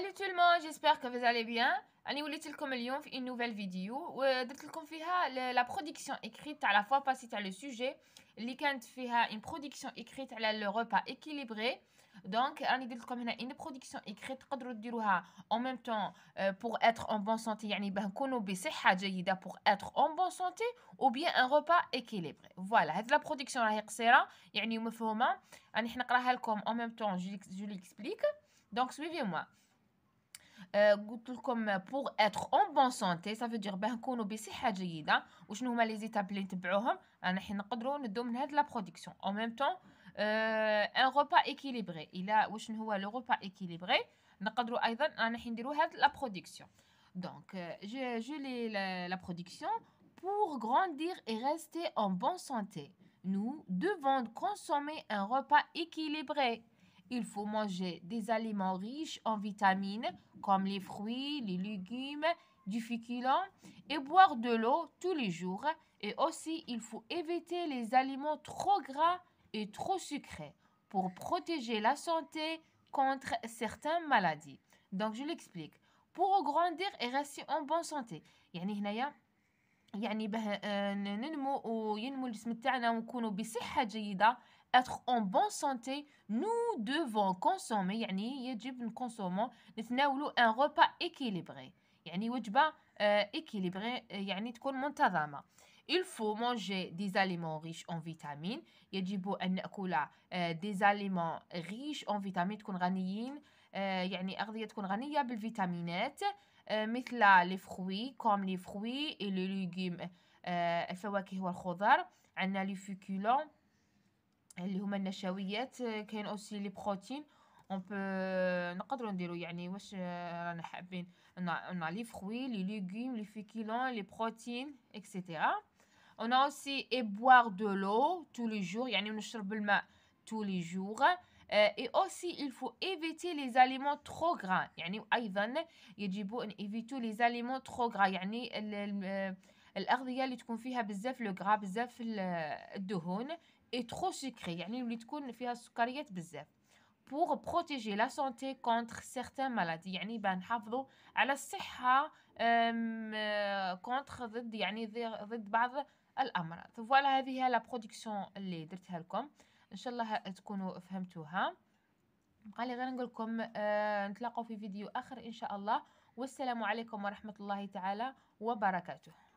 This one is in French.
Salut tout le monde, j'espère que vous allez bien. Je vous لكم une nouvelle vidéo ودرت لكم فيها la production écrite à la fois passée à le sujet اللي كانت une production écrite à le repas équilibré donc je درت لكم une production écrite تقدروا ديروها en même temps euh, pour être en bonne santé يعني باه نكونوا pour être en bonne santé ou bien un repas équilibré voilà c'est la production راهي قصيرة يعني مفهومة en même temps je l'explique donc suivez-moi comme pour être en bonne santé ça veut dire ben des nous malaiser de la production en même temps un repas équilibré il a le repas équilibré nous la production donc je je la production pour grandir et rester en bonne santé nous devons consommer un repas équilibré il faut manger des aliments riches en vitamines comme les fruits, les légumes, du féculent et boire de l'eau tous les jours. Et aussi, il faut éviter les aliments trop gras et trop sucrés pour protéger la santé contre certaines maladies. Donc, je l'explique. Pour grandir et rester en bonne santé être en bonne santé, nous devons consommer يعني يجب نكونسومو نتناولوا un repas équilibré يعني وجبة équilibrée يعني تكون منتظمة Il faut manger des aliments riches en vitamines يجب أن نأكل des aliments riches en vitamines تكون غنيين يعني أغذية تكون غنية بالفيتامينات مثل les fruits comme les fruits et les légumes الفواكه والخضر عندنا les féculents les humaines النشويات كاين اوسي لي on a les fruits les légumes les féculents les protéines etc on a aussi et boire de l'eau tous les jours يعني نشرب الماء tous les jours euh, et aussi il faut éviter les aliments trop gras Il ايضا يجب éviter les aliments trop gras الاغذيه اللي تكون فيها بزاف لو غرا بزاف الدهون اي ترو سكري يعني اللي تكون فيها السكريات بزاف بور بروتيجي لا سونتي كونتر سيغتان مالادي يعني باه نحافظوا على الصحه كونتر ضد يعني ضد بعض الامراض فوالا هذه هي لا برودكسيون اللي درتها لكم ان شاء الله تكونوا فهمتوها بقالي غير نقول لكم آه نتلاقوا في فيديو اخر ان شاء الله والسلام عليكم ورحمه الله تعالى وبركاته